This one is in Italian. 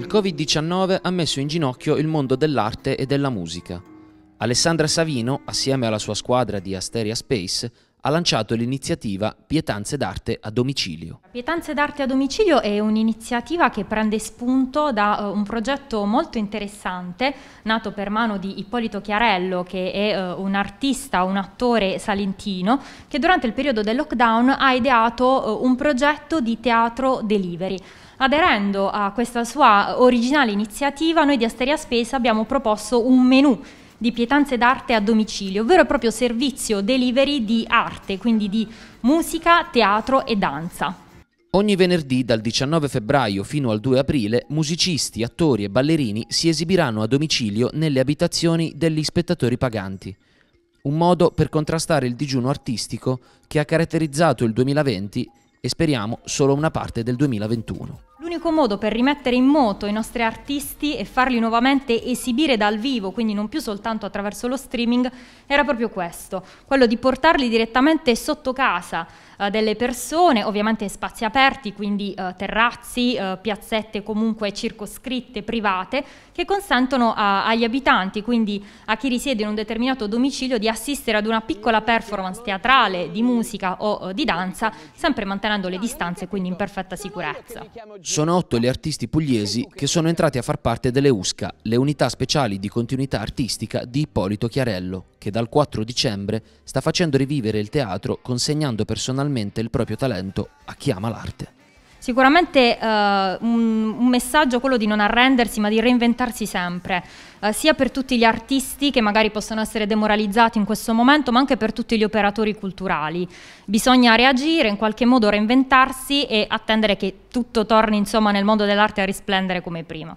Il Covid-19 ha messo in ginocchio il mondo dell'arte e della musica. Alessandra Savino, assieme alla sua squadra di Asteria Space, ha lanciato l'iniziativa Pietanze d'arte a domicilio. Pietanze d'arte a domicilio è un'iniziativa che prende spunto da eh, un progetto molto interessante nato per mano di Ippolito Chiarello che è eh, un artista, un attore salentino che durante il periodo del lockdown ha ideato eh, un progetto di teatro delivery. Aderendo a questa sua originale iniziativa, noi di Asteria Space abbiamo proposto un menù di pietanze d'arte a domicilio, ovvero proprio servizio delivery di arte, quindi di musica, teatro e danza. Ogni venerdì dal 19 febbraio fino al 2 aprile musicisti, attori e ballerini si esibiranno a domicilio nelle abitazioni degli spettatori paganti. Un modo per contrastare il digiuno artistico che ha caratterizzato il 2020 e speriamo solo una parte del 2021. L'unico modo per rimettere in moto i nostri artisti e farli nuovamente esibire dal vivo, quindi non più soltanto attraverso lo streaming, era proprio questo, quello di portarli direttamente sotto casa eh, delle persone, ovviamente in spazi aperti, quindi eh, terrazzi, eh, piazzette comunque circoscritte, private, che consentono a, agli abitanti, quindi a chi risiede in un determinato domicilio, di assistere ad una piccola performance teatrale, di musica o eh, di danza, sempre mantenendo le distanze, quindi in perfetta sicurezza sono otto gli artisti pugliesi che sono entrati a far parte delle USCA, le unità speciali di continuità artistica di Ippolito Chiarello, che dal 4 dicembre sta facendo rivivere il teatro consegnando personalmente il proprio talento a chi ama l'arte. Sicuramente eh, un, un, messaggio quello di non arrendersi ma di reinventarsi sempre, eh, sia per tutti gli artisti che magari possono essere demoralizzati in questo momento, ma anche per tutti gli operatori culturali. Bisogna reagire, in qualche modo reinventarsi e attendere che tutto torni insomma, nel mondo dell'arte a risplendere come prima.